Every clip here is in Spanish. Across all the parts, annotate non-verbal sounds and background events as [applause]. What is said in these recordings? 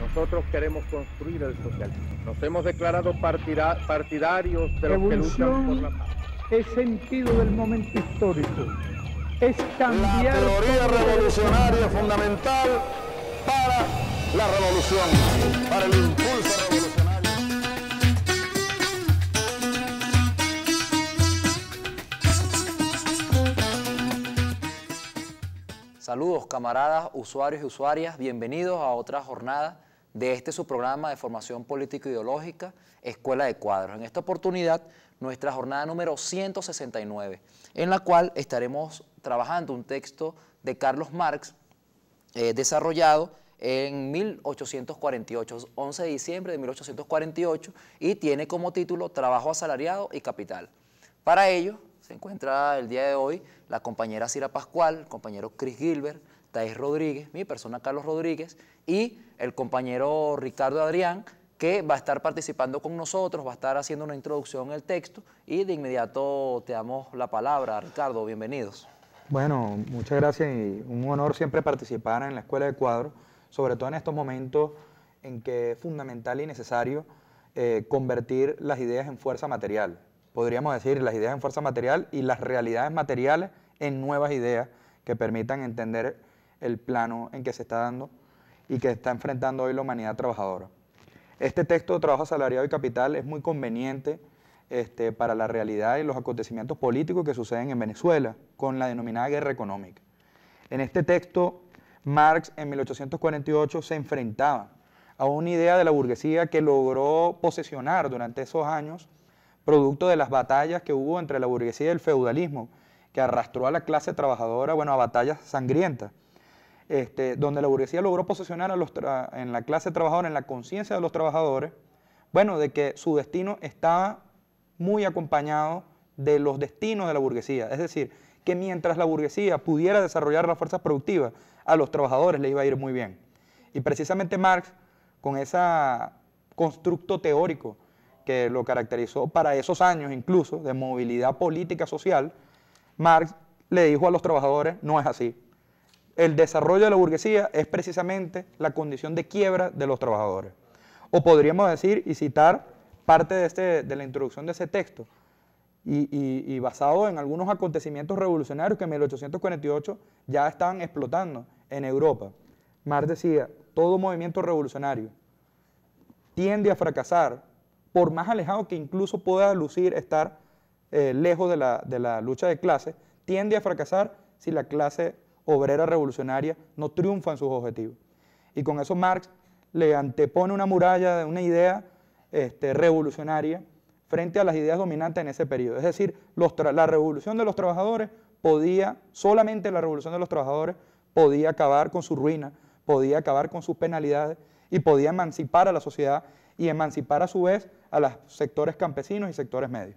Nosotros queremos construir el socialismo. Nos hemos declarado partidarios de los que luchan por la paz. Es sentido del momento histórico. Es cambiar. La teoría revolucionaria fundamental para la revolución, para el Saludos camaradas, usuarios y usuarias, bienvenidos a otra jornada de este su programa de formación político-ideológica, Escuela de Cuadros. En esta oportunidad, nuestra jornada número 169, en la cual estaremos trabajando un texto de Carlos Marx eh, desarrollado en 1848, 11 de diciembre de 1848, y tiene como título Trabajo asalariado y capital. Para ello, se encuentra el día de hoy la compañera Cira Pascual, el compañero Chris Gilbert, Thais Rodríguez, mi persona Carlos Rodríguez, y el compañero Ricardo Adrián, que va a estar participando con nosotros, va a estar haciendo una introducción al texto y de inmediato te damos la palabra. Ricardo, bienvenidos. Bueno, muchas gracias y un honor siempre participar en la Escuela de Cuadro, sobre todo en estos momentos en que es fundamental y necesario eh, convertir las ideas en fuerza material podríamos decir, las ideas en fuerza material y las realidades materiales en nuevas ideas que permitan entender el plano en que se está dando y que está enfrentando hoy la humanidad trabajadora. Este texto de trabajo asalariado y capital es muy conveniente este, para la realidad y los acontecimientos políticos que suceden en Venezuela con la denominada guerra económica. En este texto, Marx en 1848 se enfrentaba a una idea de la burguesía que logró posesionar durante esos años producto de las batallas que hubo entre la burguesía y el feudalismo, que arrastró a la clase trabajadora, bueno, a batallas sangrientas, este, donde la burguesía logró posicionar a los en la clase trabajadora, en la conciencia de los trabajadores, bueno, de que su destino estaba muy acompañado de los destinos de la burguesía. Es decir, que mientras la burguesía pudiera desarrollar las fuerzas productivas, a los trabajadores le iba a ir muy bien. Y precisamente Marx, con ese constructo teórico que lo caracterizó para esos años incluso de movilidad política social, Marx le dijo a los trabajadores, no es así. El desarrollo de la burguesía es precisamente la condición de quiebra de los trabajadores. O podríamos decir y citar parte de, este, de la introducción de ese texto, y, y, basado en algunos acontecimientos revolucionarios que en 1848 ya estaban explotando en Europa. Marx decía, todo movimiento revolucionario tiende a fracasar por más alejado que incluso pueda lucir estar eh, lejos de la, lucha de clase, tiende a fracasar si la clase obrera revolucionaria no triunfa en sus objetivos. Y con eso Marx le antepone una muralla de una idea este, revolucionaria frente a las ideas dominantes en ese periodo. Es decir, la revolución de los trabajadores podía, solamente la revolución de los trabajadores podía acabar con su ruina, podía acabar con sus penalidades y podía emancipar a la sociedad y emancipar a su vez a los sectores campesinos y sectores medios.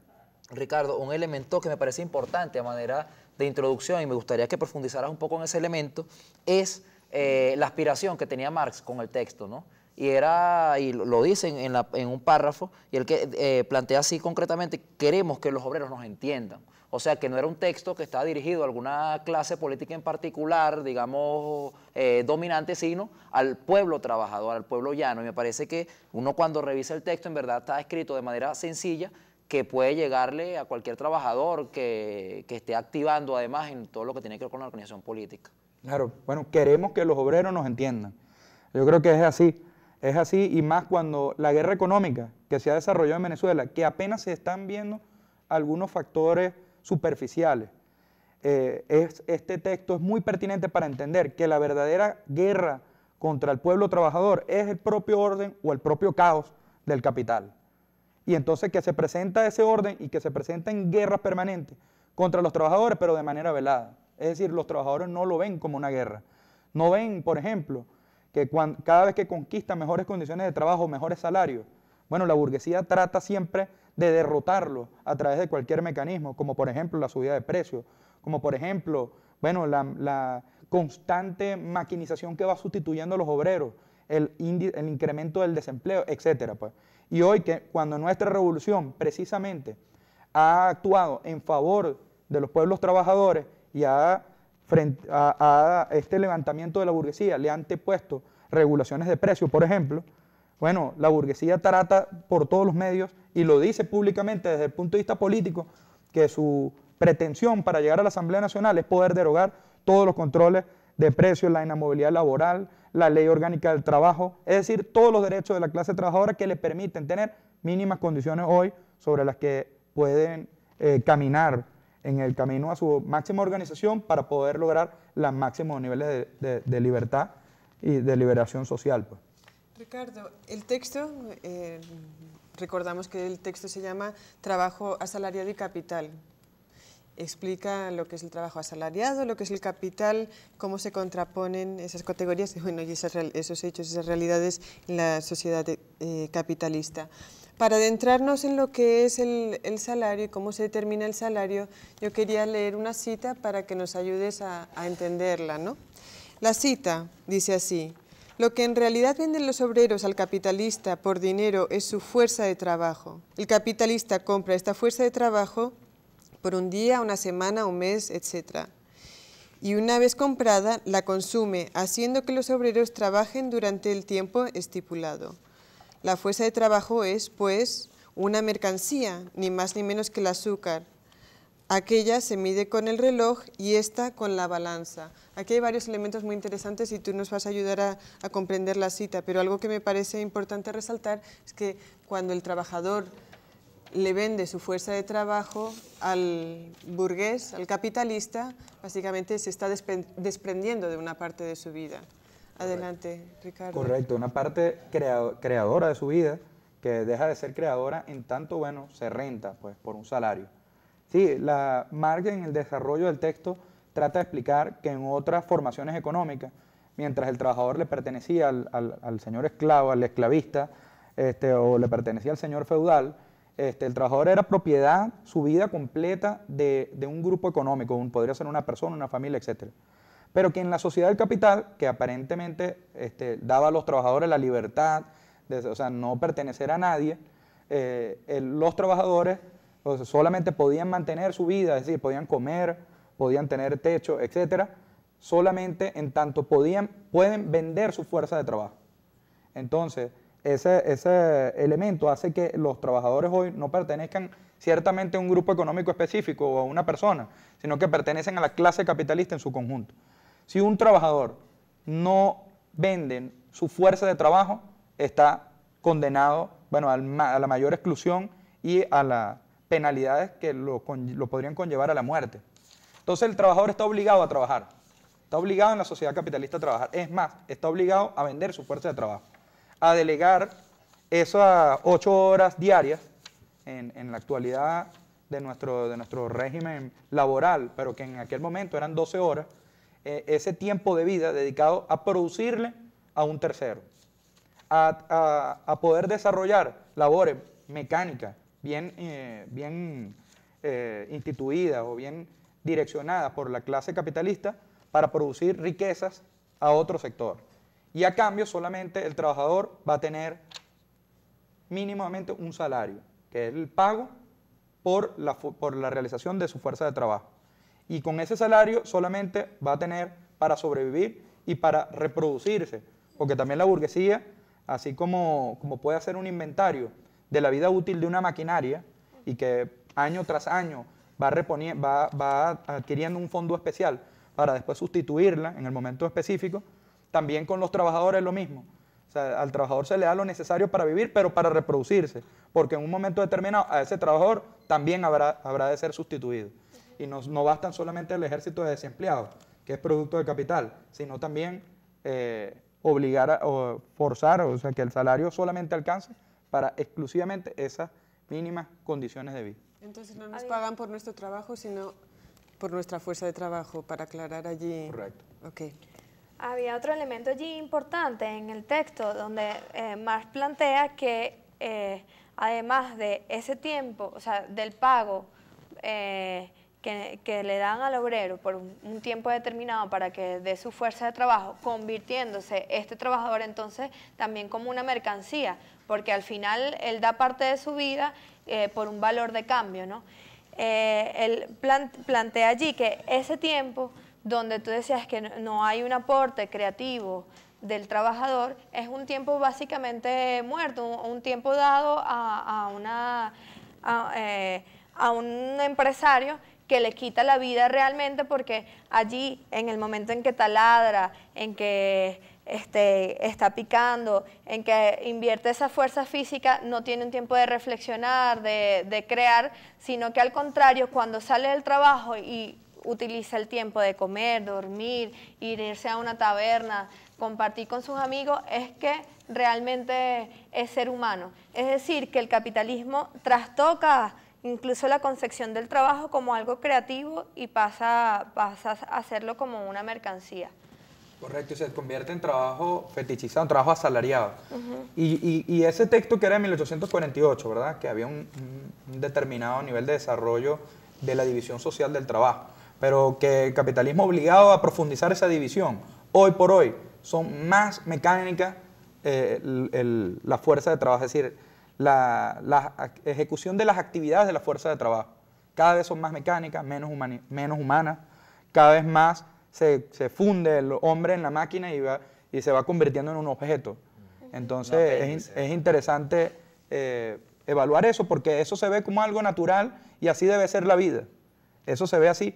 Ricardo, un elemento que me parece importante a manera de introducción y me gustaría que profundizaras un poco en ese elemento es eh, la aspiración que tenía Marx con el texto, ¿no? y era, y lo dicen en, un párrafo, y el que eh, plantea así concretamente, queremos que los obreros nos entiendan. O sea, que no era un texto que estaba dirigido a alguna clase política en particular, digamos, eh, dominante, sino al pueblo trabajador, al pueblo llano. Y me parece que uno cuando revisa el texto, en verdad está escrito de manera sencilla, que puede llegarle a cualquier trabajador que, que esté activando además en todo lo que tiene que ver con la organización política. Claro, bueno, queremos que los obreros nos entiendan. Yo creo que es así. Es así y más cuando la guerra económica que se ha desarrollado en Venezuela, que apenas se están viendo algunos factores superficiales. Eh, es, este texto es muy pertinente para entender que la verdadera guerra contra el pueblo trabajador es el propio orden o el propio caos del capital. Y entonces que se presenta ese orden y que se presenta en guerras permanentes contra los trabajadores, pero de manera velada. Es decir, los trabajadores no lo ven como una guerra. No ven, por ejemplo, que cada vez que conquista mejores condiciones de trabajo, mejores salarios, bueno, la burguesía trata siempre de derrotarlo a través de cualquier mecanismo, como por ejemplo la subida de precios, como por ejemplo, bueno, la, constante maquinización que va sustituyendo a los obreros, el, incremento del desempleo, etc. Pues. Y hoy que cuando nuestra revolución precisamente ha actuado en favor de los pueblos trabajadores y ha frente a, este levantamiento de la burguesía, le han puesto regulaciones de precio, por ejemplo, bueno, la burguesía trata por todos los medios y lo dice públicamente desde el punto de vista político que su pretensión para llegar a la Asamblea Nacional es poder derogar todos los controles de precios, la inamovilidad laboral, la ley orgánica del trabajo, es decir, todos los derechos de la clase trabajadora que le permiten tener mínimas condiciones hoy sobre las que pueden eh, caminar en el camino a su máxima organización para poder lograr los máximos niveles de, libertad y de liberación social. Pues. Ricardo, el texto, eh, recordamos que el texto se llama Trabajo asalariado y capital. Explica lo que es el trabajo asalariado, lo que es el capital, cómo se contraponen esas categorías bueno, y esos hechos, esas realidades en la sociedad eh, capitalista. Para adentrarnos en lo que es el, salario y cómo se determina el salario, yo quería leer una cita para que nos ayudes a, entenderla. ¿no? La cita dice así, lo que en realidad venden los obreros al capitalista por dinero es su fuerza de trabajo. El capitalista compra esta fuerza de trabajo por un día, una semana, un mes, etc. Y una vez comprada, la consume, haciendo que los obreros trabajen durante el tiempo estipulado. La fuerza de trabajo es, pues, una mercancía, ni más ni menos que el azúcar. Aquella se mide con el reloj y esta con la balanza. Aquí hay varios elementos muy interesantes y tú nos vas a ayudar a comprender la cita, pero algo que me parece importante resaltar es que cuando el trabajador le vende su fuerza de trabajo al burgués, al capitalista, básicamente se está desprendiendo de una parte de su vida. Adelante, Ricardo. Correcto, una parte creadora de su vida que deja de ser creadora en tanto, bueno, se renta pues por un salario. Sí, la Margen en el desarrollo del texto trata de explicar que en otras formaciones económicas, mientras el trabajador le pertenecía al, señor esclavo, al esclavista, este, o le pertenecía al señor feudal, este, el trabajador era propiedad, su vida completa de, un grupo económico, un, podría ser una persona, una familia, etcétera pero que en la sociedad del capital, que aparentemente este, daba a los trabajadores la libertad, de, no pertenecer a nadie, eh, los trabajadores solamente podían mantener su vida, es decir, podían comer, podían tener techo, etc., solamente en tanto podían, pueden vender su fuerza de trabajo. Entonces, ese, ese elemento hace que los trabajadores hoy no pertenezcan ciertamente a un grupo económico específico o a una persona, sino que pertenecen a la clase capitalista en su conjunto. Si un trabajador no vende su fuerza de trabajo, está condenado bueno, a la mayor exclusión y a las penalidades que lo, podrían conllevar a la muerte. Entonces el trabajador está obligado a trabajar, está obligado en la sociedad capitalista a trabajar. Es más, está obligado a vender su fuerza de trabajo, a delegar esas ocho horas diarias en, la actualidad de nuestro, régimen laboral, pero que en aquel momento eran 12 horas, eh, ese tiempo de vida dedicado a producirle a un tercero, a, poder desarrollar labores mecánicas bien, eh, bien eh, instituidas o bien direccionadas por la clase capitalista para producir riquezas a otro sector. Y a cambio solamente el trabajador va a tener mínimamente un salario, que es el pago por por la realización de su fuerza de trabajo y con ese salario solamente va a tener para sobrevivir y para reproducirse, porque también la burguesía, así como, puede hacer un inventario de la vida útil de una maquinaria y que año tras año va, va, va adquiriendo un fondo especial para después sustituirla en el momento específico, también con los trabajadores lo mismo. al trabajador se le da lo necesario para vivir, pero para reproducirse, porque en un momento determinado a ese trabajador también habrá, habrá de ser sustituido y no, no bastan solamente el ejército de desempleados, que es producto del capital, sino también eh, obligar o forzar, o sea, que el salario solamente alcance para exclusivamente esas mínimas condiciones de vida. Entonces no nos pagan por nuestro trabajo, sino por nuestra fuerza de trabajo, para aclarar allí. Correcto. Ok. Había otro elemento allí importante en el texto, donde eh, Marx plantea que eh, además de ese tiempo, o sea, del pago, eh, que, le dan al obrero por un, tiempo determinado para que dé su fuerza de trabajo, convirtiéndose este trabajador entonces también como una mercancía, porque al final él da parte de su vida eh, por un valor de cambio. ¿no? Eh, él plantea allí que ese tiempo donde tú decías que no hay un aporte creativo del trabajador, es un tiempo básicamente muerto, un, tiempo dado a, a eh, un empresario que le quita la vida realmente porque allí en el momento en que taladra, en que este, está picando, en que invierte esa fuerza física, no tiene un tiempo de reflexionar, de, crear, sino que al contrario, cuando sale del trabajo y utiliza el tiempo de comer, dormir, irse a una taberna, compartir con sus amigos, es que realmente es ser humano. Es decir, que el capitalismo trastoca incluso la concepción del trabajo como algo creativo y pasa, pasa a hacerlo como una mercancía. Correcto, y se convierte en trabajo fetichizado, en trabajo asalariado. y, y, ese texto que era de 1848, ¿verdad? Que había un, determinado nivel de desarrollo de la división social del trabajo, pero que el capitalismo obligado a profundizar esa división. Hoy por hoy son más mecánicas eh, la fuerza de trabajo, es decir, la, ejecución de las actividades de la fuerza de trabajo. Cada vez son más mecánicas, menos, menos humanas, cada vez más se, funde el hombre en la máquina y, y se va convirtiendo en un objeto. Entonces es, interesante eh, evaluar eso porque eso se ve como algo natural y así debe ser la vida. Eso se ve así,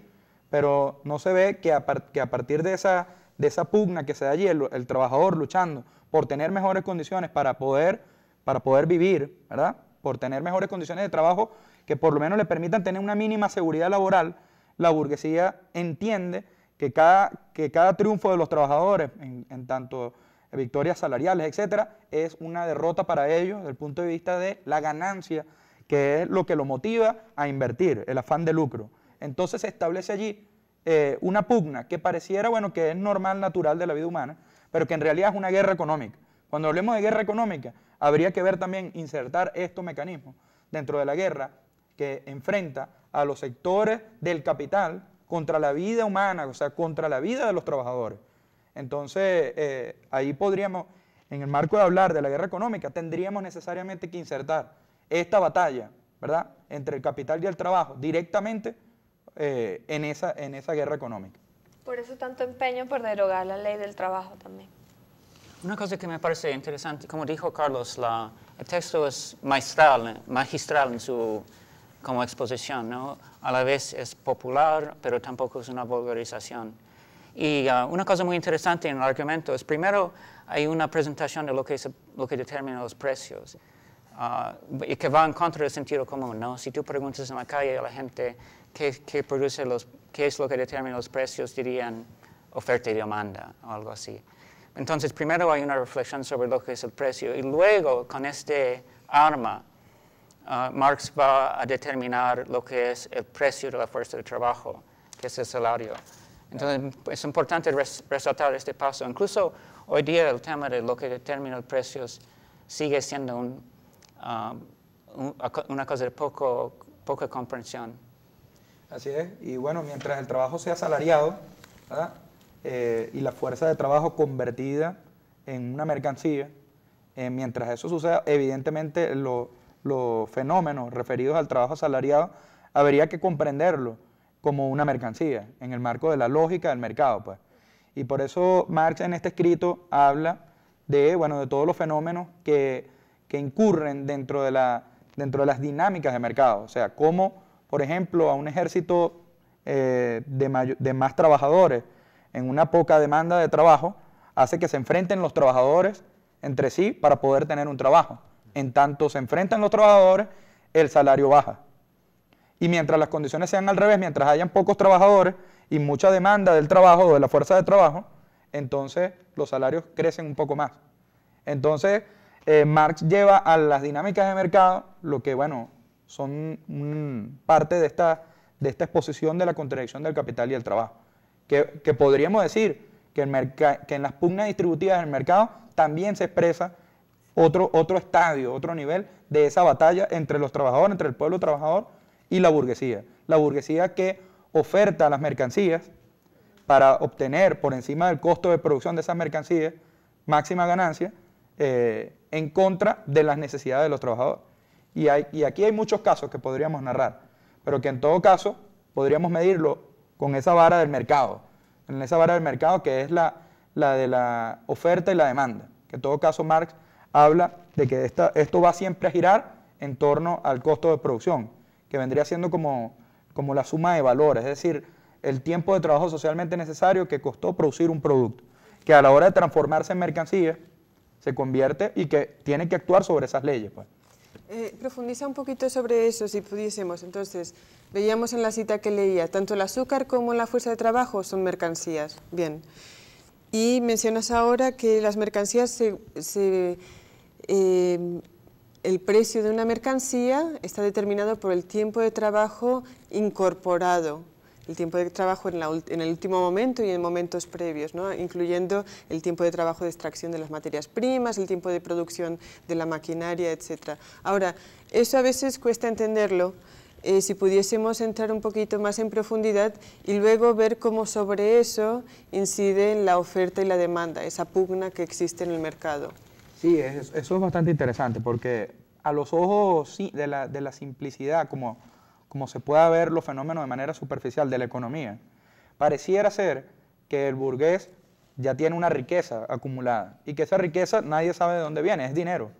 pero no se ve que a, partir de esa, de esa pugna que se da allí, el trabajador luchando por tener mejores condiciones para poder para poder vivir, ¿verdad? Por tener mejores condiciones de trabajo que por lo menos le permitan tener una mínima seguridad laboral, la burguesía entiende que cada, que cada triunfo de los trabajadores, en, tanto victorias salariales, etcétera, es una derrota para ellos desde el punto de vista de la ganancia, que es lo que lo motiva a invertir, el afán de lucro. Entonces se establece allí eh, una pugna que pareciera, bueno, que es normal, natural de la vida humana, pero que en realidad es una guerra económica. Cuando hablemos de guerra económica, Habría que ver también insertar estos mecanismos dentro de la guerra que enfrenta a los sectores del capital contra la vida humana, o sea, contra la vida de los trabajadores. Entonces, eh, ahí podríamos, en el marco de hablar de la guerra económica, tendríamos necesariamente que insertar esta batalla, ¿verdad?, entre el capital y el trabajo, directamente eh, en, esa, en esa guerra económica. Por eso tanto empeño por derogar la ley del trabajo también. Una cosa que me parece interesante, como dijo Carlos, el texto es maestral, magistral en su como exposición, A la vez es popular, pero tampoco es una vulgarización. Y ah, una cosa muy interesante en el argumento es, primero, hay una presentación de lo que, determina los precios. Ah, y que va en contra del sentido común, ¿no? Si tú preguntas en la calle a la gente qué, produce los, qué es lo que determina los precios, dirían oferta y demanda o algo así. Entonces, primero hay una reflexión sobre lo que es el precio y luego con este arma ah, Marx va a determinar lo que es el precio de la fuerza de trabajo, que es el salario. Entonces, es importante resaltar este paso. Incluso hoy día el tema de lo que determina el precio sigue siendo ah, una cosa de poco, poca comprensión. Así es. Y bueno, mientras el trabajo sea salariado. Eh, y la fuerza de trabajo convertida en una mercancía. Eh, mientras eso suceda, evidentemente los fenómenos referidos al trabajo asalariado habría que comprenderlo como una mercancía, en el marco de la lógica del mercado. Pues. Y por eso Marx en este escrito habla de, bueno, de todos los fenómenos que, incurren dentro de, la, dentro de las dinámicas de mercado. O sea, cómo, por ejemplo, a un ejército eh, de, de más trabajadores en una poca demanda de trabajo hace que se enfrenten los trabajadores entre sí para poder tener un trabajo. En tanto se enfrentan los trabajadores, el salario baja. Y mientras las condiciones sean al revés, mientras hayan pocos trabajadores y mucha demanda del trabajo o de la fuerza de trabajo, entonces los salarios crecen un poco más. Entonces, eh, Marx lleva a las dinámicas de mercado lo que, bueno, son parte de esta, de esta exposición de la contradicción del capital y el trabajo que, podríamos decir que, en las pugnas distributivas del mercado también se expresa otro, otro estadio, otro nivel de esa batalla entre los trabajadores, entre el pueblo trabajador y la burguesía. La burguesía que oferta las mercancías para obtener por encima del costo de producción de esas mercancías máxima ganancia eh, en contra de las necesidades de los trabajadores. Y, hay, y aquí hay muchos casos que podríamos narrar, pero que en todo caso podríamos medirlo con esa vara del mercado, en esa vara del mercado que es la, la de la oferta y la demanda, que en todo caso Marx habla de que esta, esto va siempre a girar en torno al costo de producción, que vendría siendo como, como la suma de valores, es decir, el tiempo de trabajo socialmente necesario que costó producir un producto, que a la hora de transformarse en mercancía se convierte y que tiene que actuar sobre esas leyes. Pues. Eh, profundiza un poquito sobre eso, si pudiésemos. Entonces, veíamos en la cita que leía, tanto el azúcar como la fuerza de trabajo son mercancías. Bien. Y mencionas ahora que las mercancías eh, el precio de una mercancía está determinado por el tiempo de trabajo incorporado el tiempo de trabajo en, el último momento y en momentos previos, incluyendo el tiempo de trabajo de extracción de las materias primas, el tiempo de producción de la maquinaria, etc. Ahora, eso a veces cuesta entenderlo, eh, si pudiésemos entrar un poquito más en profundidad y luego ver cómo sobre eso incide la oferta y la demanda, esa pugna que existe en el mercado. Sí, eso es bastante interesante porque a los ojos de de la simplicidad, como como se pueda ver los fenómenos de manera superficial de la economía, pareciera ser que el burgués ya tiene una riqueza acumulada y que esa riqueza nadie sabe de dónde viene, es dinero.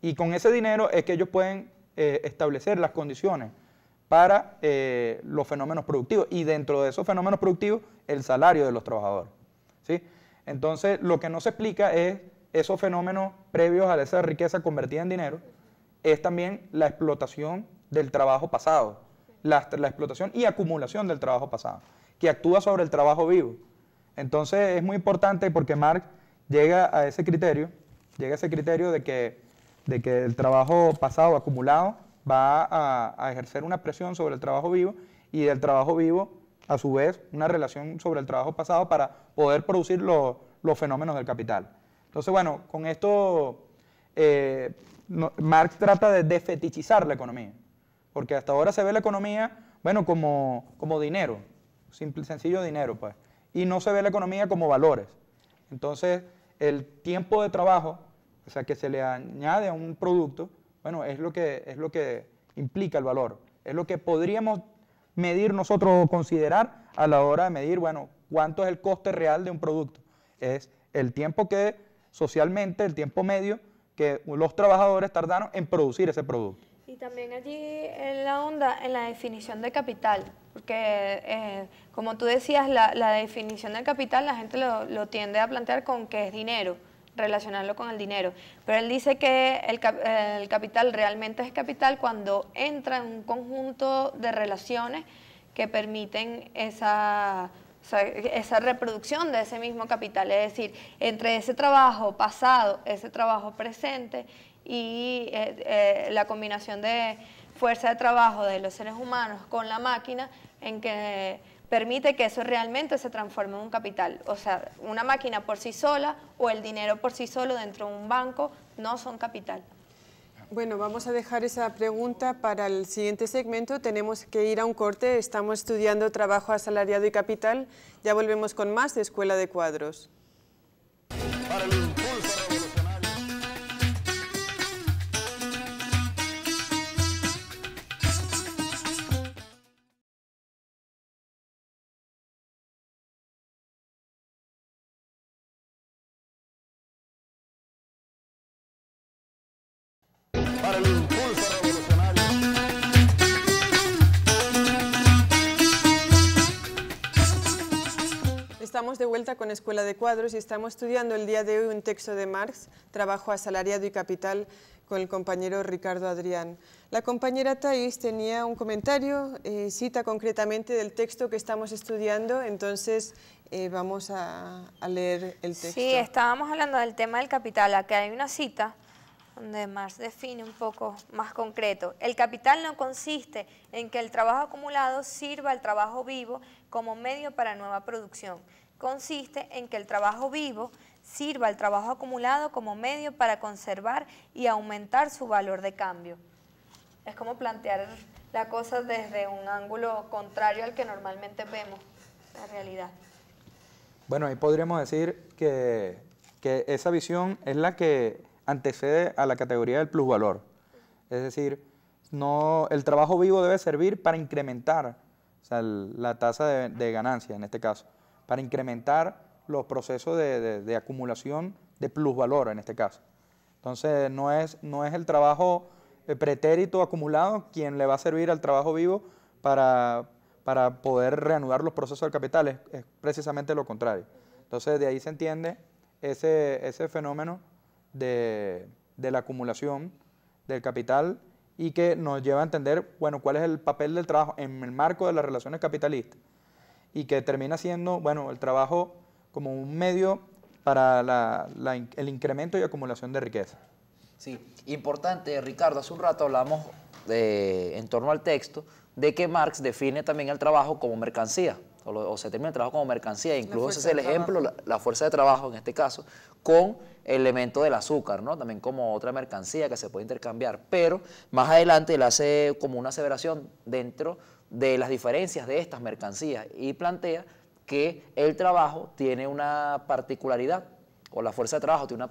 Y con ese dinero es que ellos pueden eh, establecer las condiciones para eh, los fenómenos productivos y dentro de esos fenómenos productivos el salario de los trabajadores. ¿sí? Entonces lo que no se explica es esos fenómenos previos a esa riqueza convertida en dinero, es también la explotación del trabajo pasado, la, explotación y acumulación del trabajo pasado, que actúa sobre el trabajo vivo. Entonces es muy importante porque Marx llega a ese criterio, llega a ese criterio de que, de que el trabajo pasado acumulado va a, ejercer una presión sobre el trabajo vivo y del trabajo vivo, a su vez, una relación sobre el trabajo pasado para poder producir los fenómenos del capital. Entonces, bueno, con esto eh, Marx trata de desfetichizar la economía porque hasta ahora se ve la economía, bueno, como, como dinero, simple, sencillo dinero, pues, y no se ve la economía como valores. Entonces, el tiempo de trabajo, o sea, que se le añade a un producto, bueno, es lo que, es lo que implica el valor, es lo que podríamos medir nosotros o considerar a la hora de medir, bueno, cuánto es el coste real de un producto. Es el tiempo que socialmente, el tiempo medio que los trabajadores tardaron en producir ese producto. Y también allí en la onda, en la definición de capital, porque eh, como tú decías, la, definición del capital la gente lo, tiende a plantear con que es dinero, relacionarlo con el dinero, pero él dice que el, capital realmente es capital cuando entra en un conjunto de relaciones que permiten esa esa reproducción de ese mismo capital, es decir, entre ese trabajo pasado, ese trabajo presente y eh, eh, la combinación de fuerza de trabajo de los seres humanos con la máquina en que permite que eso realmente se transforme en un capital. O sea, una máquina por sí sola o el dinero por sí solo dentro de un banco no son capital. Bueno, vamos a dejar esa pregunta para el siguiente segmento. Tenemos que ir a un corte. Estamos estudiando trabajo asalariado y capital. Ya volvemos con más de Escuela de Cuadros. de vuelta con Escuela de Cuadros y estamos estudiando el día de hoy un texto de Marx, Trabajo asalariado y capital, con el compañero Ricardo Adrián. La compañera Thais tenía un comentario, eh, cita concretamente del texto que estamos estudiando, entonces eh, vamos a, a, leer el texto. Sí, estábamos hablando del tema del capital, aquí hay una cita donde Marx define un poco más concreto. El capital no consiste en que el trabajo acumulado sirva al trabajo vivo como medio para nueva producción, consiste en que el trabajo vivo sirva al trabajo acumulado como medio para conservar y aumentar su valor de cambio. Es como plantear la cosa desde un ángulo contrario al que normalmente vemos la realidad. Bueno, ahí podríamos decir que, esa visión es la que antecede a la categoría del plusvalor. Es decir, no, el trabajo vivo debe servir para incrementar la tasa de ganancia en este caso para incrementar los procesos de, de acumulación de plusvalor en este caso. Entonces no es, no es el trabajo eh, pretérito acumulado quien le va a servir al trabajo vivo para, poder reanudar los procesos del capital, es, precisamente lo contrario. Entonces de ahí se entiende ese, fenómeno de, de la acumulación del capital y que nos lleva a entender, bueno, cuál es el papel del trabajo en el marco de las relaciones capitalistas y que termina siendo, bueno, el trabajo como un medio para la, el incremento y acumulación de riqueza. Sí, importante, Ricardo, hace un rato hablamos de, en torno al texto de que Marx define también el trabajo como mercancía, o, se termina el trabajo como mercancía, incluso ese es el ejemplo, la, la, fuerza de trabajo en este caso, con el elemento del azúcar, ¿no? también como otra mercancía que se puede intercambiar, pero más adelante él hace como una aseveración dentro de las diferencias de estas mercancías y plantea que el trabajo tiene una particularidad, o la fuerza de trabajo tiene una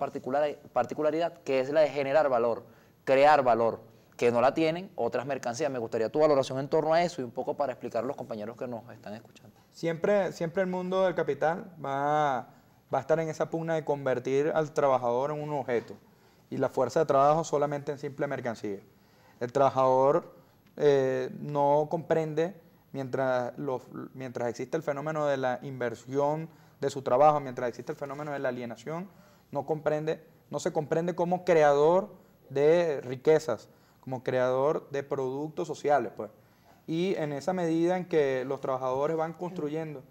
particularidad, que es la de generar valor, crear valor, que no la tienen otras mercancías. Me gustaría tu valoración en torno a eso y un poco para explicar a los compañeros que nos están escuchando. Siempre, siempre el mundo del capital va, va a estar en esa pugna de convertir al trabajador en un objeto y la fuerza de trabajo solamente en simple mercancía. El trabajador eh, no comprende, mientras, existe el fenómeno de la inversión de su trabajo, mientras existe el fenómeno de la alienación, no, comprende, no se comprende como creador de riquezas, como creador de productos sociales. Pues. Y en esa medida en que los trabajadores van construyendo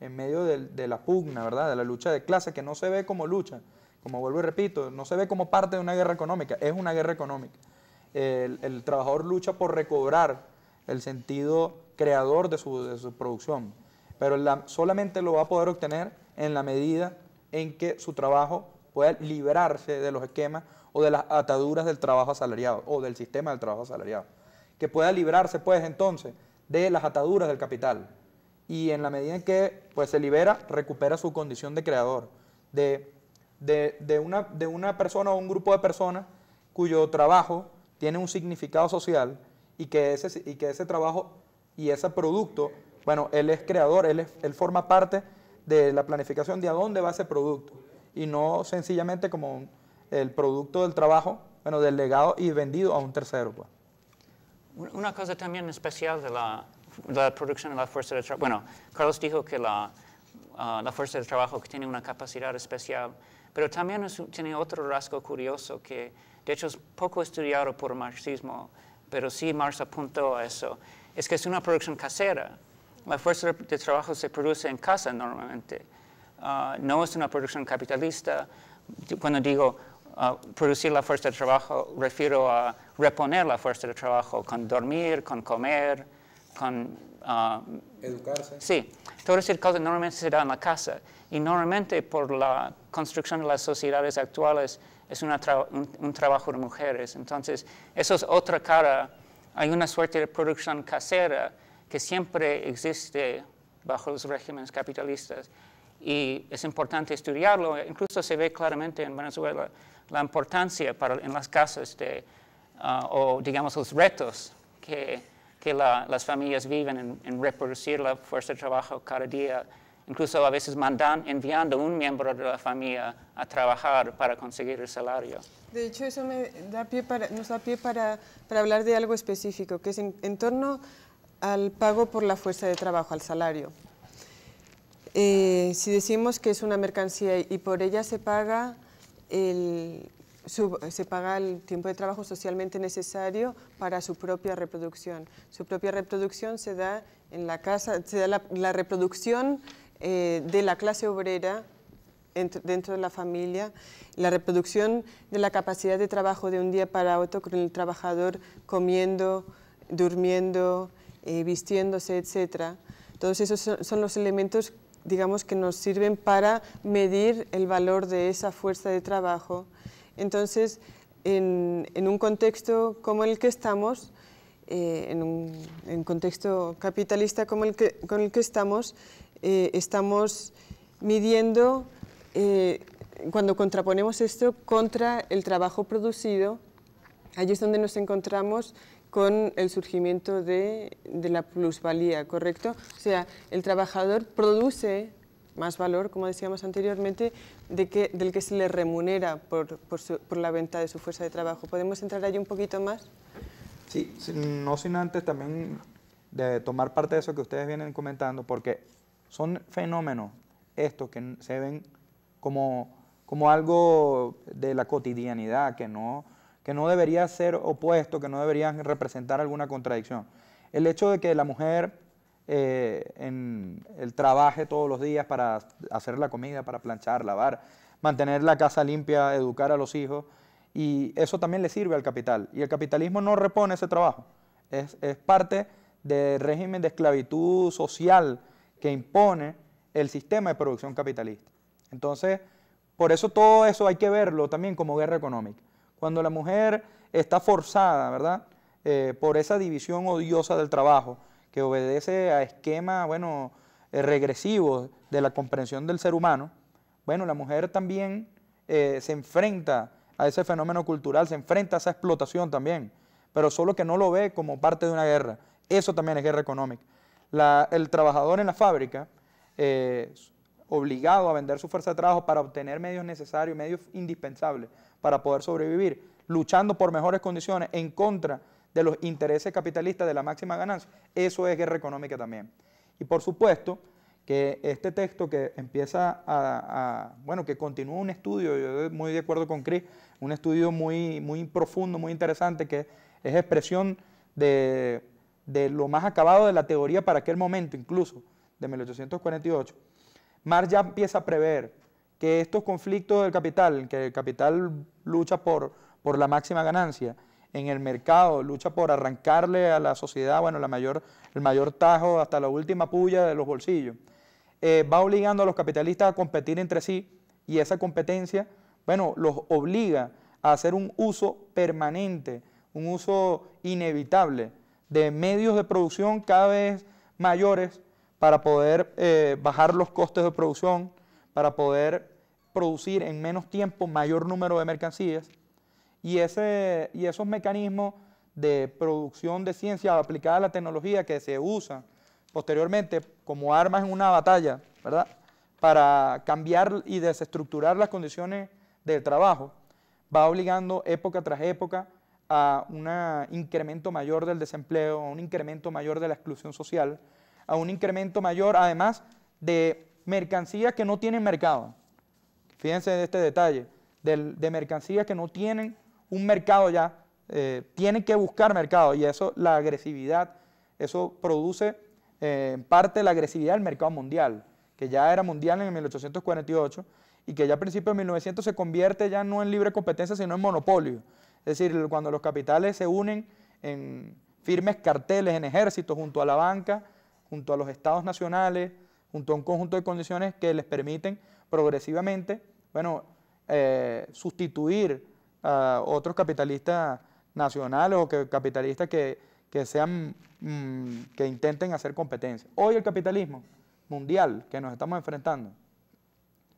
en medio de, la pugna, ¿verdad? de la lucha de clase, que no se ve como lucha, como vuelvo y repito, no se ve como parte de una guerra económica, es una guerra económica el, trabajador lucha por recobrar el sentido creador de su, producción, pero solamente lo va a poder obtener en la medida en que su trabajo pueda liberarse de los esquemas o de las ataduras del trabajo asalariado o del sistema del trabajo asalariado, que pueda librarse pues entonces de las ataduras del capital y en la medida en que pues, se libera, recupera su condición de creador, de, una, de una persona o un grupo de personas cuyo trabajo tiene un significado social y que ese, y que ese trabajo y ese producto, bueno, él es creador, él, él forma parte de la planificación de a dónde va ese producto y no sencillamente como el producto del trabajo, bueno, delegado y vendido a un tercero. Pues. Una cosa también especial de la, producción de la fuerza de trabajo, bueno, Carlos dijo que la, ah, fuerza de trabajo tiene una capacidad especial, pero también tiene otro rasgo curioso que de hecho es poco estudiado por marxismo, pero sí Marx apuntó a eso, es que es una producción casera. La fuerza de trabajo se produce en casa normalmente, ah, no es una producción capitalista. Cuando digo ah, producir la fuerza de trabajo, refiero a reponer la fuerza de trabajo con dormir, con comer, con... Ah, Educarse. Sí, todo esas cosas normalmente se dan en la casa y normalmente por la construcción de las sociedades actuales, es un, trabajo de mujeres. Entonces, eso es otra cara. Hay una suerte de producción casera que siempre existe bajo los regímenes capitalistas y es importante estudiarlo. Incluso se ve claramente en Venezuela la importancia para, en las casas de, ah, o digamos los retos que, las familias viven en reproducir la fuerza de trabajo cada día Incluso a veces mandan enviando un miembro de la familia a trabajar para conseguir el salario. De hecho, eso nos da pie para, hablar de algo específico, que es en, torno al pago por la fuerza de trabajo, al salario. Eh, si decimos que es una mercancía y por ella se paga el, se paga el tiempo de trabajo socialmente necesario para su propia reproducción. Su propia reproducción se da en la casa, se da la, la reproducción eh, de la clase obrera dentro de la familia, la reproducción de la capacidad de trabajo de un día para otro con el trabajador comiendo, durmiendo, eh, vistiéndose, etc. Todos esos son los elementos digamos, que nos sirven para medir el valor de esa fuerza de trabajo. Entonces, en, un contexto como el que estamos, eh, en un en contexto capitalista como el que, con el que estamos, eh, estamos midiendo, eh, cuando contraponemos esto contra el trabajo producido, allí es donde nos encontramos con el surgimiento de, la plusvalía, ¿correcto? O sea, el trabajador produce más valor, como decíamos anteriormente, de que, del que se le remunera por, la venta de su fuerza de trabajo. ¿Podemos entrar allí un poquito más? Sí, no sin antes también de tomar parte de eso que ustedes vienen comentando, porque son fenómenos estos que se ven como, algo de la cotidianidad, que no, que no debería ser opuesto, que no deberían representar alguna contradicción. El hecho de que la mujer eh, el trabaje todos los días para hacer la comida, para planchar, lavar, mantener la casa limpia, educar a los hijos, y eso también le sirve al capital. Y el capitalismo no repone ese trabajo, es, es parte del régimen de esclavitud social que impone el sistema de producción capitalista. Entonces, por eso todo eso hay que verlo también como guerra económica. Cuando la mujer está forzada, ¿verdad? Eh, por esa división odiosa del trabajo que obedece a esquemas, bueno, eh, regresivos de la comprensión del ser humano, bueno, la mujer también eh, se enfrenta a ese fenómeno cultural, se enfrenta a esa explotación también, pero solo que no lo ve como parte de una guerra. Eso también es guerra económica el trabajador en la fábrica, eh, obligado a vender su fuerza de trabajo para obtener medios necesarios, medios indispensables para poder sobrevivir, luchando por mejores condiciones en contra de los intereses capitalistas de la máxima ganancia, eso es guerra económica también. Y por supuesto que este texto que empieza a, bueno, que continúa un estudio, yo muy de acuerdo con Chris, un estudio muy, muy profundo, muy interesante, que es expresión de de lo más acabado de la teoría para aquel momento, incluso de 1848, Marx ya empieza a prever que estos conflictos del capital, que el capital lucha por, por la máxima ganancia, en el mercado, lucha por arrancarle a la sociedad, bueno, la mayor, el mayor tajo hasta la última puya de los bolsillos, eh, va obligando a los capitalistas a competir entre sí y esa competencia, bueno, los obliga a hacer un uso permanente, un uso inevitable de medios de producción cada vez mayores para poder eh, bajar los costes de producción, para poder producir en menos tiempo mayor número de mercancías. Y, ese, y esos mecanismos de producción de ciencia aplicada a la tecnología que se usa posteriormente como armas en una batalla, ¿verdad? Para cambiar y desestructurar las condiciones del trabajo, va obligando época tras época a un incremento mayor del desempleo, a un incremento mayor de la exclusión social, a un incremento mayor además de mercancías que no tienen mercado. Fíjense en este detalle, de, mercancías que no tienen un mercado ya, eh, tienen que buscar mercado y eso, la agresividad, eso produce eh, en parte la agresividad del mercado mundial, que ya era mundial en 1848 y que ya a principios de 1900 se convierte ya no en libre competencia, sino en monopolio. Es decir, cuando los capitales se unen en firmes carteles, en ejércitos, junto a la banca, junto a los estados nacionales, junto a un conjunto de condiciones que les permiten progresivamente, bueno, eh, sustituir a otros capitalistas nacionales o que, capitalistas que, sean, mm, que intenten hacer competencia. Hoy el capitalismo mundial que nos estamos enfrentando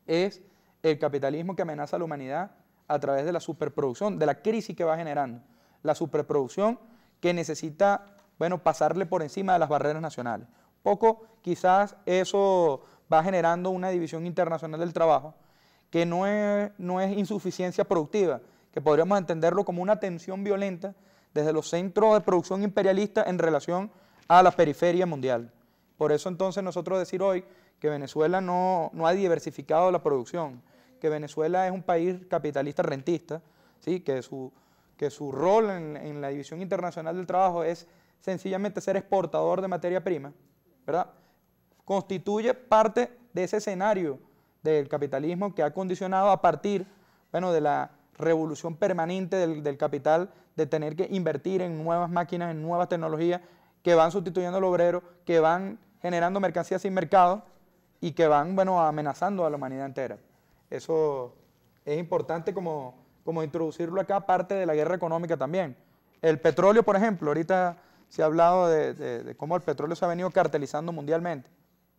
es el capitalismo que amenaza a la humanidad a través de la superproducción, de la crisis que va generando. La superproducción que necesita, bueno, pasarle por encima de las barreras nacionales. Poco quizás eso va generando una división internacional del trabajo que no es, no es insuficiencia productiva, que podríamos entenderlo como una tensión violenta desde los centros de producción imperialista en relación a la periferia mundial. Por eso entonces nosotros decir hoy que Venezuela no, no ha diversificado la producción, que Venezuela es un país capitalista rentista, ¿sí? que, su, que su rol en, la división internacional del trabajo es sencillamente ser exportador de materia prima, ¿verdad? constituye parte de ese escenario del capitalismo que ha condicionado a partir bueno, de la revolución permanente del, capital, de tener que invertir en nuevas máquinas, en nuevas tecnologías, que van sustituyendo al obrero, que van generando mercancías sin mercado y que van bueno, amenazando a la humanidad entera. Eso es importante como, introducirlo acá, parte de la guerra económica también. El petróleo, por ejemplo, ahorita se ha hablado de, cómo el petróleo se ha venido cartelizando mundialmente.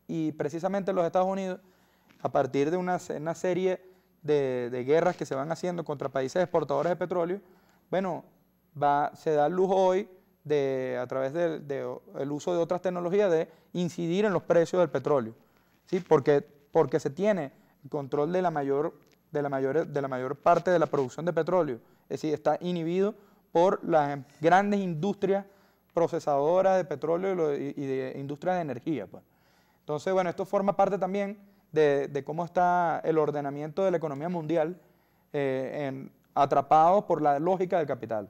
Y precisamente los Estados Unidos, a partir de una, serie de, guerras que se van haciendo contra países exportadores de petróleo, bueno, se da luz hoy de, a través del uso de otras tecnologías de incidir en los precios del petróleo, ¿sí? porque, porque se tiene el control de la mayor, de la mayor, de la mayor parte de la producción de petróleo. Es decir, está inhibido por las grandes industrias procesadoras de petróleo y de industrias de energía. Pues. Entonces, bueno, esto forma parte también de, cómo está el ordenamiento de la economía mundial eh, atrapado por la lógica del capital.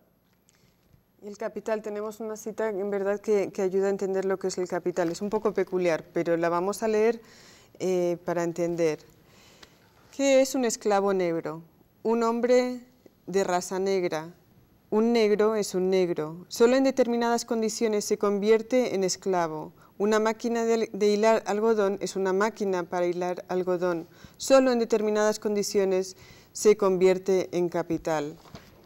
El capital, tenemos una cita en verdad que, ayuda a entender lo que es el capital. Es un poco peculiar, pero la vamos a leer eh, para entender. ¿Qué es un esclavo negro? Un hombre de raza negra. Un negro es un negro. Solo en determinadas condiciones se convierte en esclavo. Una máquina de, hilar algodón es una máquina para hilar algodón. Solo en determinadas condiciones se convierte en capital.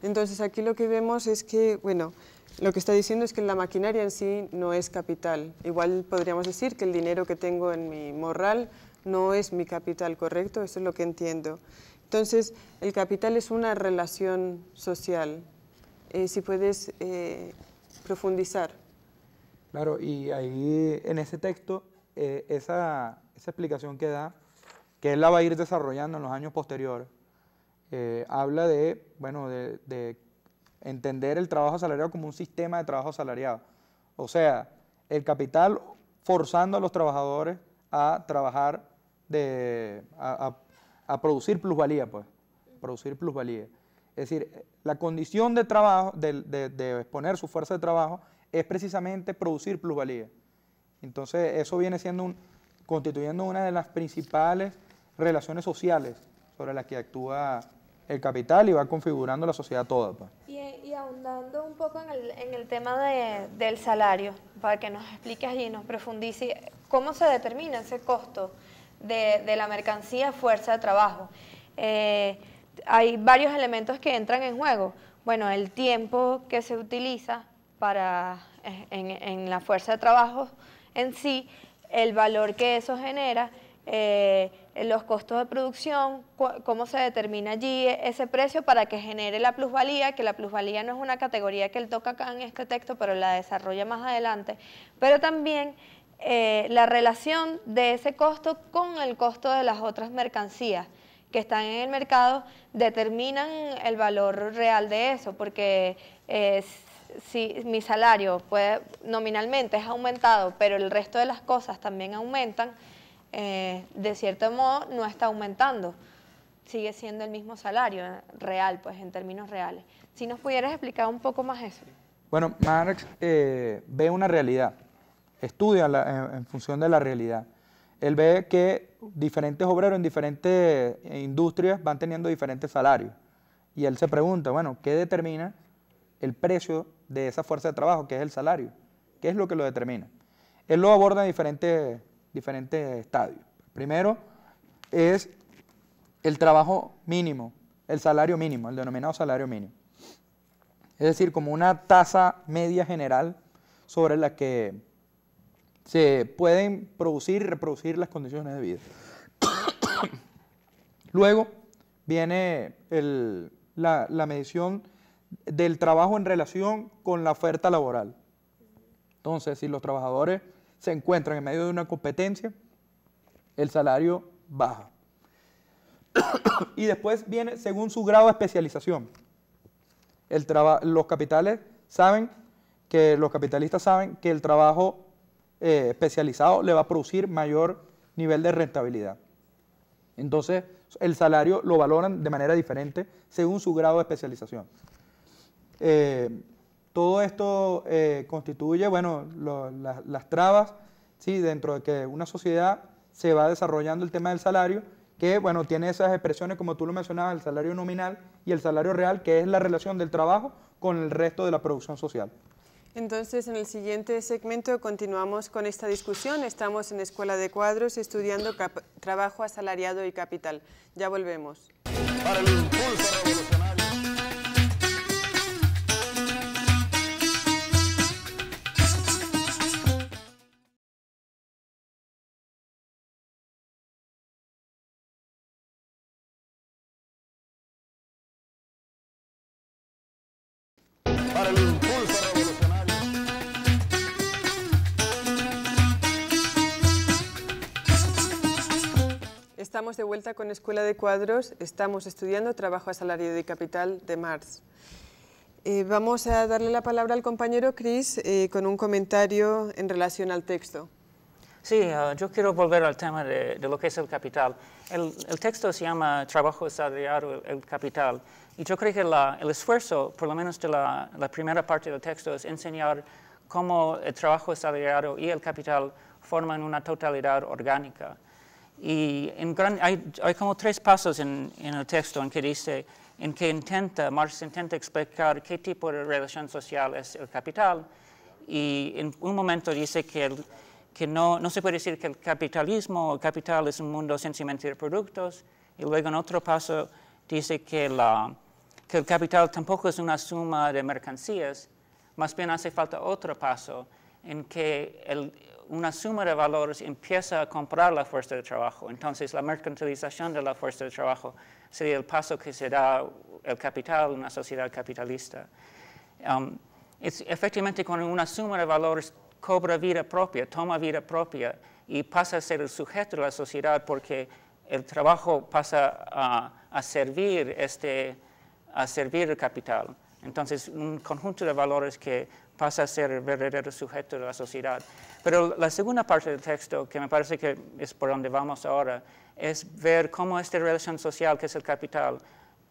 Entonces aquí lo que vemos es que, bueno, lo que está diciendo es que la maquinaria en sí no es capital. Igual podríamos decir que el dinero que tengo en mi morral no es mi capital, ¿correcto? Eso es lo que entiendo. Entonces, el capital es una relación social. Eh, si puedes eh, profundizar. Claro, y ahí en ese texto, eh, esa, explicación que da, que él la va a ir desarrollando en los años posteriores, habla de, bueno, de, de entender el trabajo asalariado como un sistema de trabajo asalariado. O sea, el capital forzando a los trabajadores a trabajar de, a, a, producir plusvalía, pues, producir plusvalía. Es decir, la condición de trabajo, de, de, exponer su fuerza de trabajo, es precisamente producir plusvalía. Entonces, eso viene siendo constituyendo una de las principales relaciones sociales sobre las que actúa el capital y va configurando la sociedad toda. Pues. Y, y, ahondando un poco en el, en el tema de, del salario, para que nos expliques y nos profundices, ¿cómo se determina ese costo? de, la mercancía fuerza de trabajo. Eh, hay varios elementos que entran en juego. Bueno, el tiempo que se utiliza para, en, la fuerza de trabajo en sí, el valor que eso genera, eh, los costos de producción, cómo se determina allí ese precio para que genere la plusvalía, que la plusvalía no es una categoría que él toca acá en este texto, pero la desarrolla más adelante, pero también eh, la relación de ese costo con el costo de las otras mercancías que están en el mercado determinan el valor real de eso, porque eh, si mi salario nominalmente es aumentado, pero el resto de las cosas también aumentan, eh, de cierto modo no está aumentando, sigue siendo el mismo salario real, pues en términos reales. Si nos pudieras explicar un poco más eso. Bueno, Marx ve una realidad estudia en, función de la realidad. Él ve que diferentes obreros en diferentes eh, industrias van teniendo diferentes salarios. Y él se pregunta, bueno, ¿qué determina el precio de esa fuerza de trabajo, que es el salario? ¿Qué es lo que lo determina? Él lo aborda en diferentes, diferentes estadios. Primero es el trabajo mínimo, el salario mínimo, el denominado salario mínimo. Es decir, como una tasa media general sobre la que se pueden producir y reproducir las condiciones de vida. [coughs] Luego viene la, medición del trabajo en relación con la oferta laboral. Entonces, si los trabajadores se encuentran en medio de una competencia, el salario baja. [coughs] y después viene según su grado de especialización. El los capitales saben que los capitalistas saben que el trabajo eh, especializado le va a producir mayor nivel de rentabilidad. Entonces, el salario lo valoran de manera diferente según su grado de especialización. Eh, todo esto eh, constituye, bueno, las trabas, ¿sí? Dentro de que una sociedad se va desarrollando el tema del salario, que, bueno, tiene esas expresiones, como tú lo mencionabas, el salario nominal y el salario real, que es la relación del trabajo con el resto de la producción social. Entonces, en el siguiente segmento continuamos con esta discusión. Estamos en Escuela de Cuadros estudiando trabajo asalariado y capital. Ya volvemos. Para el Estamos de vuelta con Escuela de Cuadros. Estamos estudiando trabajo a Salario y capital de Marx. Eh, vamos a darle la palabra al compañero Chris eh, con un comentario en relación al texto. Sí, eh, yo quiero volver al tema de, lo que es el capital. El, texto se llama Trabajo asalariado, el capital. Y yo creo que el esfuerzo, por lo menos de la, la, primera parte del texto, es enseñar cómo el trabajo asalariado y el capital forman una totalidad orgánica. Y en hay, como tres pasos en, el texto en que dice, en que intenta, Marx intenta explicar qué tipo de relación social es el capital. Y en un momento dice que, que no, no se puede decir que el capitalismo o el capital es un mundo sencillamente de productos. Y luego en otro paso dice que, la, que el capital tampoco es una suma de mercancías, más bien hace falta otro paso en que el, una suma de valores empieza a comprar la fuerza de trabajo. Entonces, la mercantilización de la fuerza de trabajo sería el paso que se da el capital, en una sociedad capitalista. Um, es, efectivamente, con una suma de valores cobra vida propia, toma vida propia y pasa a ser el sujeto de la sociedad porque el trabajo pasa a, servir este, a servir el capital. Entonces, un conjunto de valores que pasa a ser el verdadero sujeto de la sociedad. Pero la segunda parte del texto, que me parece que es por donde vamos ahora, es ver cómo esta relación social, que es el capital,